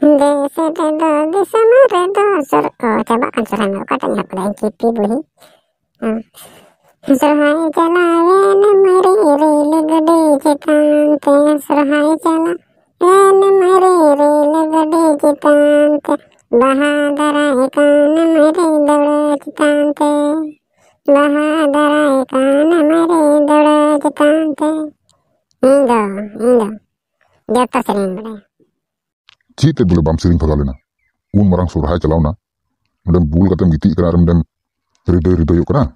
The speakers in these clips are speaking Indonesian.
Desa Redo, Desa Redo, Sur. Oh, coba kan suran aku katanya pada yang kipi beli. Surhai jala, wena mari iri legede jitan. Tengan surhai jala, wena mari iri legede jitan. Bahadara ikan mari dole jitan. Bahadara ikan mari dole jitan. Indo, Indo. Dia tersering, ini boleh cite dulu bam sering pagalena un marang surha chalauna mendem bul katam giti kana mendem rido rido yuk kana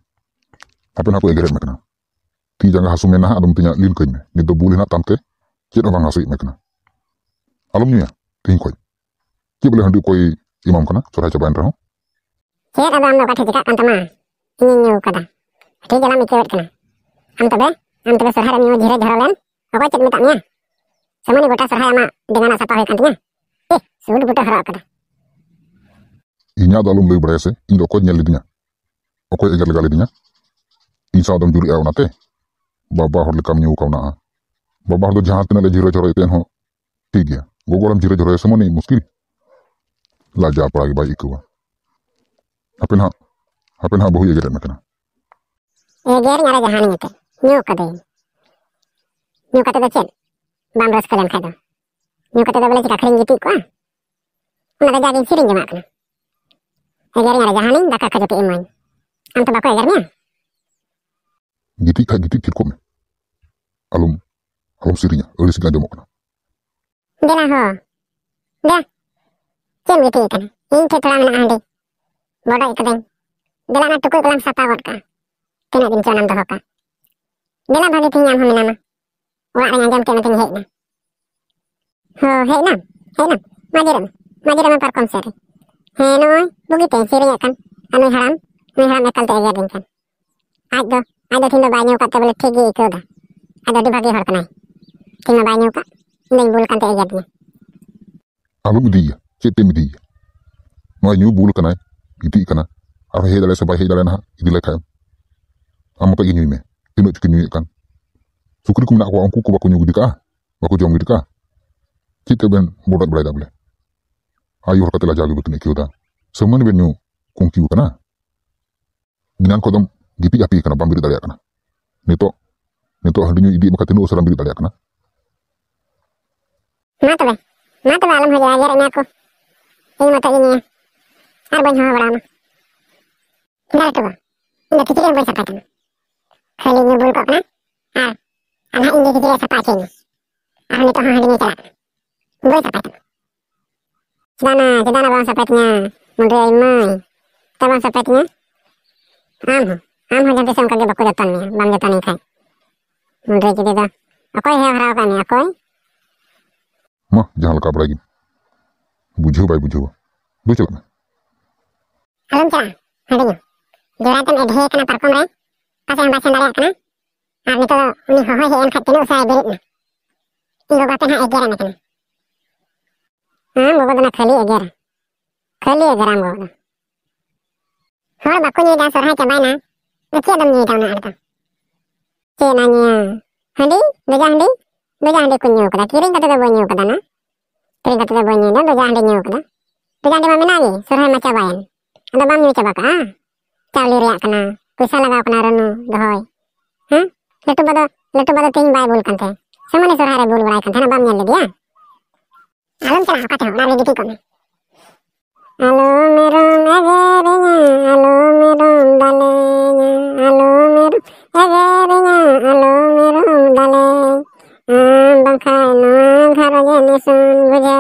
apa na ko egeret mekana ti janga hasu mena adam tinya lin koy me ni do bulina tamte cite bang hasu mekana alum niya tin koy boleh handu koi imam kana surha chabain raho Saya ada amna patah kita antama Ini nyu kada. ti jalan mikir kana. Am tobe, am tobe surha dan nyu jira jaralen. Aku cek minta Sama ni gota surha sama dengan asapa hoy kantinya sebenarnya buta harap ada. Inya dalam lebih berasa, ini dokoy nyali dinya. Okoy egal egal dinya. Insa adam juri ayo nate. Baba hor lekam nyu kau naa. Baba hor do jahat nala jira jora itu enho. Tiga. Gogolam jira jora semua nih muskil. Laja apa lagi baik kuwa. Apa nha? Apa nha bahu egal macana? Egal nyara jahat nih nate. Nyu kade. Nyu kade nyokat itu boleh sih kering jepit kok. Ah. Mana ada jadi sering juga kan. Ajarin ada jahani, tak kakak jadi iman. Anto bapak ajarnya. Jepit kak jepit jepit kok. Alum, alum sirinya, lulus gak jomok kan. Dia lah ho. Dia. Cium gitu ikan. Ini ketulah menang ahli. Bodoh itu deng. Dia lah natukul kelam sapa wadka. Kena dimcuan nam tohoka. Dia lah bagi tinggal hamil Wak dengan jam kena hikna hei nam, hei nam, madiram, madiram par konser. Hei noy, bugi teh sih kan, anu haram, anu haram ekal teh ajar kan. Ado, ado tinggal banyak uka boleh tegi itu ga. Ado di bagi hal kenai. Tinggal banyak kak, neng bulu kan teh ajar dia. Aku budiya, cete budiya. Noy nyu bulu kenai, itu ikana. Aku hei dalam sebaik hei dalam ha, itu lekam. Amu pegi nyu me, tinggal cuci nyu kan. Sukri kumna aku angku kubaku nyu ka, aku jom ka kita ben bodat bulai dable. Ayu kata jalu butne kiu ta. Semen ben nyu kung kiu kana. Dinan kodom gipi api kana bambiri dalia kana. Nito, nito hal dinyu idi makatinu usaram biri dalia kana. Mata ben, mata ben alam haja ajar ini aku. Ini mata ini ya. Arbon hawa warama. Kinar tuwa. Indah kiki yang boleh sapa tanu. Kali nyu bulko kana. Ah, anak indah kiki yang sapa aceni. Ah, nito hal dinyu cerak. Gue Sedana, sedana bawang sapetnya. Mundur imai. Kita bang sapetnya. Am, am hajam pisang kerja baku jatuh nih, bang jatuh ini kai. Mundur gitu dah. Aku yang harap kan ya, aku. Mah, jangan lupa lagi. Bujuh baik bujuh. Lu coba. Alum cerah, hadinya. Juratan edhe kena parkom re. Pas yang basan dari kena. Ar nito ni hoho yang em khatinu usai birit na. Igo bapen ha ejeran kena. ᱦᱟᱢ ᱠᱷᱟᱹᱞᱤ ᱮᱜᱮᱨ ᱠᱷᱟᱹᱞᱤ ᱮᱜᱮᱨᱟᱢ ᱜᱚᱫᱟ ᱦᱚᱲ ᱵᱟᱠᱚ ᱧᱩᱭᱫᱟ ᱥᱚᱨᱦᱟᱭ ᱪᱟᱵᱟᱭᱱᱟ ᱪᱮᱫ ᱮᱢ ᱧᱩᱭᱫᱟ ᱚᱱᱟ ᱟᱨᱫᱚ ᱪᱮᱫ ᱚᱱᱟ ᱧᱩᱭᱟ ᱦᱟᱺᱰᱤ ᱵᱮᱡᱟ ᱦᱟᱺᱰᱤ ᱵᱮᱡᱟ ᱦᱟᱺᱰᱤ ᱠᱚ ᱧᱩ ᱠᱟᱫᱟ ᱠᱤᱨᱤᱧ ᱠᱟᱛᱮ ᱫᱚ ᱵᱟᱹᱧ ᱧᱩ ᱠᱟᱫᱟ ᱱᱟ ᱠᱤᱨᱤᱧ ᱠᱟᱛᱮ ᱫᱚ ᱵᱟᱹᱧ ᱧᱩᱭᱫᱟ ᱵᱮᱡᱟ ᱦᱟᱺᱰᱤ ᱧᱩ ᱠᱟᱫᱟ ᱵᱮᱡᱟ ᱦᱟᱺᱰᱤ ᱢᱟ ᱢᱮᱱᱟᱜ ᱜᱮ ᱥᱚᱨᱦᱟᱭ ᱢᱟ ᱪᱟᱵᱟᱭᱮᱱ ᱟᱫᱚ ᱵᱟᱢ ᱧᱩ ᱪᱟᱵᱟ ᱠᱟᱜᱼᱟ ᱪᱟᱣᱞᱮ ᱨᱮᱭᱟᱜ ᱠᱟᱱᱟ ᱯᱚᱭᱥᱟ ᱞᱟᱜᱟᱣ ᱠᱟᱱᱟ ᱨᱟᱱᱩ ᱫᱚᱦᱚᱭ ᱦᱮᱸ ᱞᱟᱹᱴᱩ ᱵᱟᱫᱚ ᱞᱟᱹᱴᱩ ᱵᱟᱫᱚ ᱛᱮᱦᱮᱧ ᱵᱟᱭ ᱵᱩᱞ ᱠᱟᱱ ᱛᱟᱦᱮᱸ ᱥᱟᱢᱟᱱᱮ ᱥᱚᱨᱦᱟᱭ ᱨᱮ ᱵᱩᱞ ᱵᱟᱲᱟᱭ ᱠᱟᱱ ᱛᱟᱦᱮᱱᱟ ᱵᱟᱢ ᱧᱮᱞ ᱞᱮᱫᱮᱭᱟ Alam cerah apa gitu, tuh baru dipikun alum merum egerenya alum merum balenya alum merum egerenya alum merum balenya ambang kainang karonya nisun buja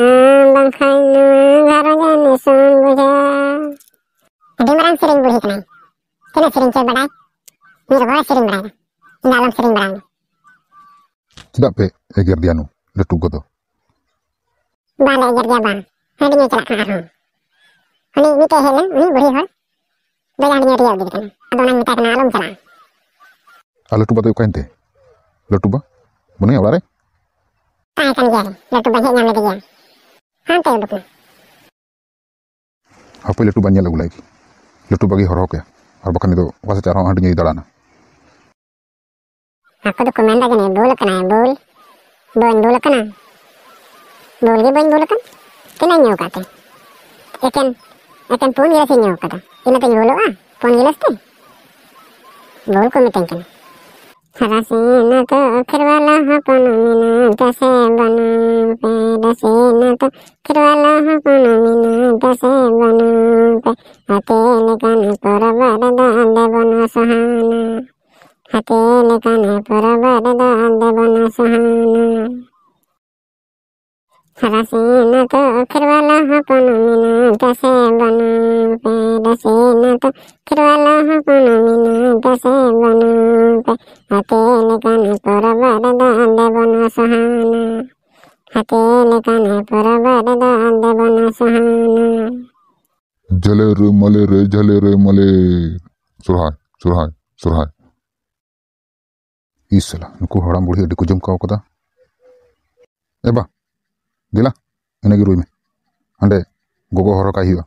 ambang kainang karonya nisun buja ada orang sering bulih kenai kena sering coba dai miro bawa sering berani indah alam sering berani tidak pe eger dianu letugo tuh ᱵᱟᱞᱮ ᱧᱮᱞ ᱜᱮᱭᱟ ᱵᱟᱝ ᱦᱟᱺᱰᱤ ᱧᱩ ᱪᱟᱞᱟᱜ ᱠᱟᱱᱟ ᱟᱨᱦᱚᱸ ᱩᱱᱤ ᱢᱤᱫᱴᱮᱡ ᱦᱮᱡ ᱞᱮᱱ ᱩᱱᱤ ᱵᱩᱲᱦᱤ ᱦᱚᱲ ᱫᱚ ᱦᱟᱺᱰᱤ ᱧᱩ ᱨᱮᱭᱟᱜ ᱤᱫᱤ ᱠᱟᱱᱟ ᱟᱫᱚ ᱚᱱᱟᱧ ᱢᱮᱛᱟᱭ ᱠᱟᱱᱟ ᱟᱞᱚᱢ ᱪᱟᱞᱟᱜᱼᱟ ᱟᱨ ᱞᱟᱹᱴᱩ ᱵᱟ ᱫᱚ ᱚᱠᱟᱭᱮᱱ ᱛᱮ ᱞᱟᱹᱴᱩ ᱵᱟ ᱢᱟᱱᱮ ᱚᱲᱟᱜ ᱨᱮ ᱛᱟᱦᱮᱸ ᱠᱟᱱ ᱜᱮᱭᱟ ᱞᱟᱹᱴᱩ ᱵᱟᱧ ᱦᱮᱡ ᱧᱟᱢ ᱞᱮᱫᱮ ᱜᱮᱭᱟ ᱦᱟᱱᱛᱮ ᱩᱰᱩᱠ ᱮᱱᱟ ᱦᱟᱯᱮ ᱞᱟᱹᱴᱩ ᱵᱟᱧ ᱧᱮᱞ ᱟᱹᱜᱩ ᱞᱮᱜᱮ ᱞᱟᱹᱴᱩ ᱵᱟᱜᱮ ᱦᱚᱨᱦᱚ ᱠᱮᱭᱟ ᱟᱨ ᱵᱟᱠᱷᱟᱱ ᱫᱚ ᱚᱠᱟ ᱥᱮᱫ ᱟᱨᱦᱚᱸ ᱦᱟᱺᱰᱤ ᱧᱩᱭ ᱫᱟᱬᱟᱱᱟ ᱟᱠᱚ ᱫᱚᱠᱚ ᱢᱮᱱᱫᱟ ᱡᱟᱹᱱᱤᱡ ᱵᱩᱞ ᱟᱠᱟᱱᱟᱭ ᱵᱩᱞ ᱵᱟᱹᱧ ᱵᱩᱞ ᱟᱠᱟᱱᱟ ᱨᱩᱞ ᱜᱮ ᱵᱟᱹᱧ ᱵᱷᱩᱞ ᱟᱠᱟᱱ ᱛᱤᱱᱟᱹᱜ ᱧᱩ ᱠᱟᱛᱮ ᱮᱠᱮᱱ ᱮᱠᱮᱱ ᱯᱩᱱ ᱜᱤᱞᱟᱹᱥ ᱤᱧ ᱧᱩ ᱠᱟᱫᱟ ᱤᱱᱟᱹ ᱛᱮᱧ ᱵᱷᱩᱞᱚᱜᱼᱟ ᱯᱩᱱ ᱜᱤᱞᱟᱹᱥ ᱛᱮ ᱵᱷᱩᱞ ᱠᱚ ᱢᱤᱛᱟᱹᱧ ᱠᱟᱱᱟ रसीन तो खिरवाला हपन मिना दसे बना पे रसीन तो खिरवाला हपन मिना दसे बना पे हतेल कन पर बरदान बना सुहाना हतेल कन पर बरदान बना सुहाना हरसीना तो खिरवाला हपनो मिना कैसे बनाऊं पे रसीना तो खिरवाला हपनो मिना कैसे बनाऊं पे अकेले काने पर बरदान दे बना सुहाना अकेले काने पर बरदान दे बना सुहाना जले रे मले रे जले रे मले सुरहाय सुरहाय सुरहाय इसला नुकु हड़ा बुढ़ी अडी को जमकाव कदा एबा ini enegi ruime ande gogo horo ka hiwa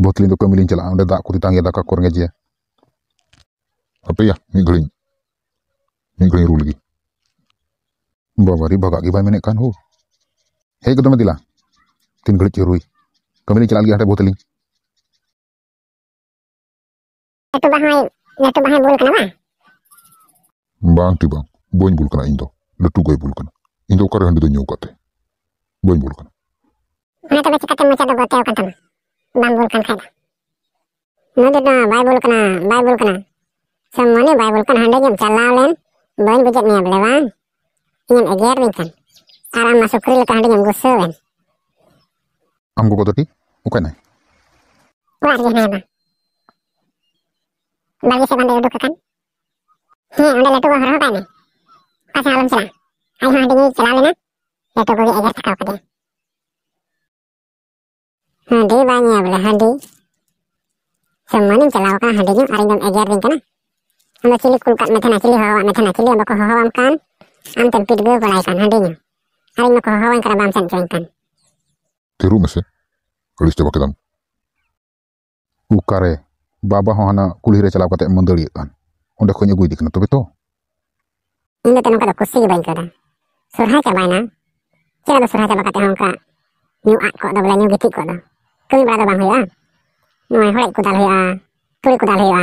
botli kami kamilin chala ande da kuri ti tangi da kaku kor ngeje Apa ya mi gulin mi gulin rulgi babari baga gi ba mene kan oh. Hei kau teman dila tin gulit rui kamilin chala gi ande botli Atu bahai, atu bahai bulkan apa? Bang tiba, bukan boleh bulkan indo, lu tu gay bulkan. Indokar yang ditunjuk kau teh. Boleh bulkan. Nanti kita temu cerita kau teh akan temu. Bambulkan kau. Nanti dah boleh bulkan, boleh bulkan. Semua ni boleh bulkan. Hendak jem cerlaw len. wan. Ingin ajar ni kan. masuk kiri lekah dengan gusuan. Amku kau tadi. Bukan ay. Kuar dia mana? Bagi saya mandi lebih anda lihat tu orang apa Pasal alam cerah. ಅಲ್ಲಾಡಿಗೆ ಚಲಾವನ ಎಟಗೋಗಿ ಎಗರ್ತ ಹಾಕದೆ ಹಂಡಿ ಬಾಯಿ ಅವಳ ಹಂಡಿ semmoinen celawakan handinya aringam eger ring kana amba cili kulkat methana cili hawa methana cili amba ko hawam kan am tan pit geu kolai kan handinya aring ma ko ukare baba hana kulihre celaw kate mandali kan onde ko nyegui dikna tobe to inda tan kada kusi bain kada surhai ka bana kira do surhai ka bakat hong ka new a ko do bala new gitik ko do kumi bala bang hoya noi hore ku dal hoya ah. turi ku dal hoya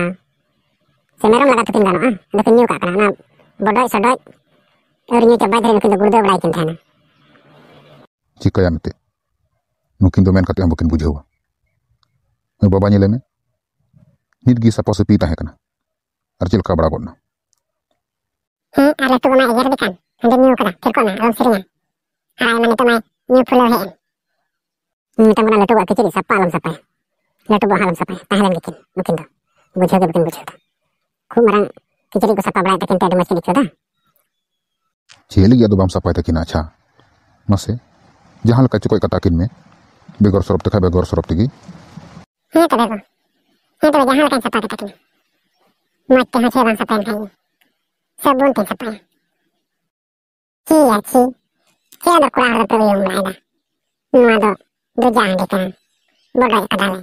se merom la ka tin dan a do kin new ka kana na bodoi sadoi ori ni ka bai dren ku do gurdo bala kin kana jika yang itu, mungkin domain katanya mungkin bujau. Mau bawa banyak lene? Nih gisa pos pita ya kena. Arjil kabar aku na. Hmm, ada tuh mana ajar dekan? ande niu kada kirkona rom sirina harai mane tomai niu pulau heen ni tanguna lo tuwa sapa lam sapa lo halam sapa tahalan gikin mungkin do bujho ge bukan bujho da ku marang kiciri ko sapa balai takin te demas kini choda cheli ya do bam sapa takin acha mase jahal ka chukoy katakin me begor sorop tekha begor sorop tigi he kada ko he to jahal sapa sabun sapa 木や木、けやどくわるというまいだ。Nua do, do jang di kan, bodoh kadang.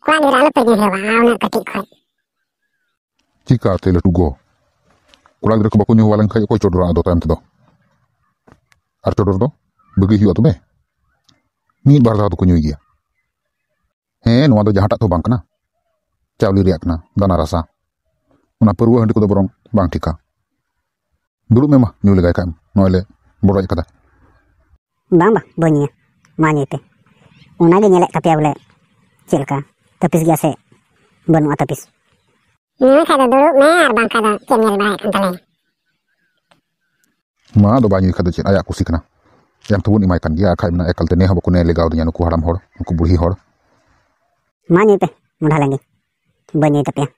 Kuah di lalu pergi hewa, awna ketikut. Jika tele tugo, kulang dari kebakunya walang kayak kau codor atau tanti do. Ar codor do, bagi hiu atau be. Ni bar satu kunyu iya. He, nua do jahat atau bang na? Cawli riak na, dana rasa. Una perwa hendak kudo borong bang tika. Dulu memang nyuli gai kam noile boroi kata. Bang bang bonya mani te. Una ge nyelek tapi abule cilka tapis gya se bonu tapis. ini kada dulu me ar bang kada kem nyel bae antale. Ma do banyi kada cin ayak kusi kana. Yang tubun imai kan dia kai mena ekal te ne habo kune legau dinya nuku haram hor nuku burhi hor. Mani te mudah lagi. Banyi tapi ya.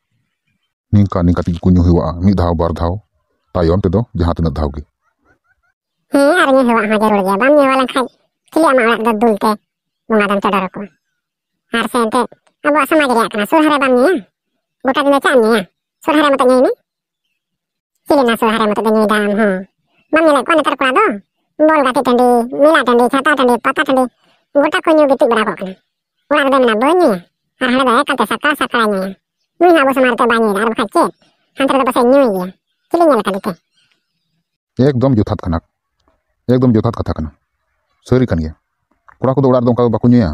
Ningka ningka tigi kunyuhi mi dahau bar dahau, ᱛᱟᱭᱚᱢ ᱛᱮᱫᱚ ᱡᱟᱦᱟᱸ ᱛᱤᱱᱟᱹᱜ ᱫᱷᱟᱣ ᱜᱮ ᱦᱮᱸ ᱟᱨ ᱧᱮ ᱦᱚᱸ ᱦᱟᱡᱟᱨ ᱜᱮ ᱵᱟᱢ ᱧᱮ ᱵᱟᱞᱟᱝ ᱠᱷᱟᱡ ᱪᱤᱞᱤ ᱟᱢᱟᱜ ᱚᱲᱟᱜ ᱫᱚ ᱫᱩᱞᱛᱮ ᱵᱚᱸᱜᱟ ᱫᱚᱢ ᱪᱚᱰᱚᱨ ᱟᱠᱚᱣᱟ ᱟᱨ ᱥᱮ ᱮᱱᱛᱮ ᱟᱵᱚᱣᱟᱜ ᱥᱚᱢᱟᱡᱽ ᱨᱮᱭᱟᱜ ᱠᱟᱱᱟ ᱥᱚᱨᱦᱟᱭ ᱨᱮ ᱵᱟᱢ ᱧᱮᱭᱟ ᱜᱚᱴᱟ ᱫᱤᱱ ᱪᱟᱜ ᱧᱮᱭᱟ ᱥᱚᱨᱦᱟᱭ ᱨᱮ ᱢᱚᱛᱚ ᱧᱮᱭ ᱢᱮ ᱪᱤᱞᱤ ᱱᱟ ᱥᱚᱨᱦᱟᱭ ᱨᱮ ᱢᱚᱛᱚ ᱫᱚ ᱧᱮᱭᱫᱟ ᱟᱢ ᱦᱚᱸ ᱵᱟᱢ ᱧᱮᱞᱮᱫ ᱠᱚᱣᱟ ᱱᱮᱛᱟᱨ ᱠᱚᱲᱟ ᱫᱚ ᱵᱚᱞ ᱜᱟᱛᱮ ᱴᱟᱺᱰᱤ ᱢᱮᱞᱟ ᱴᱟᱺᱰᱤ ᱪᱷᱟᱛᱟ ᱴᱟᱺᱰি ᱯᱟᱛᱟ ᱴᱟᱺᱰᱤ ᱜᱚᱴᱟ ᱠᱚ ᱧᱩ ᱜᱤᱛᱤᱡ ᱵᱟᱲᱟ ᱠᱚᱜ ᱠᱟᱱᱟ ᱚᱲᱟᱜ ᱨᱮᱫᱚ ᱢᱮᱱᱟ ᱵᱟᱹᱧ ᱧᱮᱭᱟ ᱟᱨ ᱦᱟᱸᱰᱮ ᱫᱚ ᱮᱠᱟᱞᱛᱮ ᱥᱟᱠᱟ ᱥᱟᱠᱟ ᱧᱮᱭᱟ ᱱᱩᱭ ᱦᱚᱸ ᱟᱵᱚ ᱥᱚᱢᱟᱡᱽ ᱨᱮᱫᱚ ᱵᱟᱭ ᱧᱮᱭᱫᱟ ᱟᱨ ᱵᱟᱠᱷᱟᱡ ᱪᱮᱫ ᱦᱟᱱᱛᱮ ᱨᱮᱫᱚ ᱯᱟᱥᱮᱡ ᱧᱩᱭ ᱜᱮᱭᱟ एकदम जोथात खनक एकदम जोथात कथा खन सरी खान कड़ा को उड़ा दो बाको नुए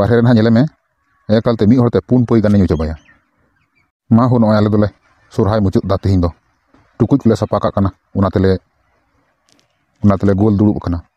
बारे ना ये एकालते मीते पुन पई गान चाबाया माँ हो नए आलोले सरहाय मुचुदा तेहन टुकुज को सपा गोल दुड़बना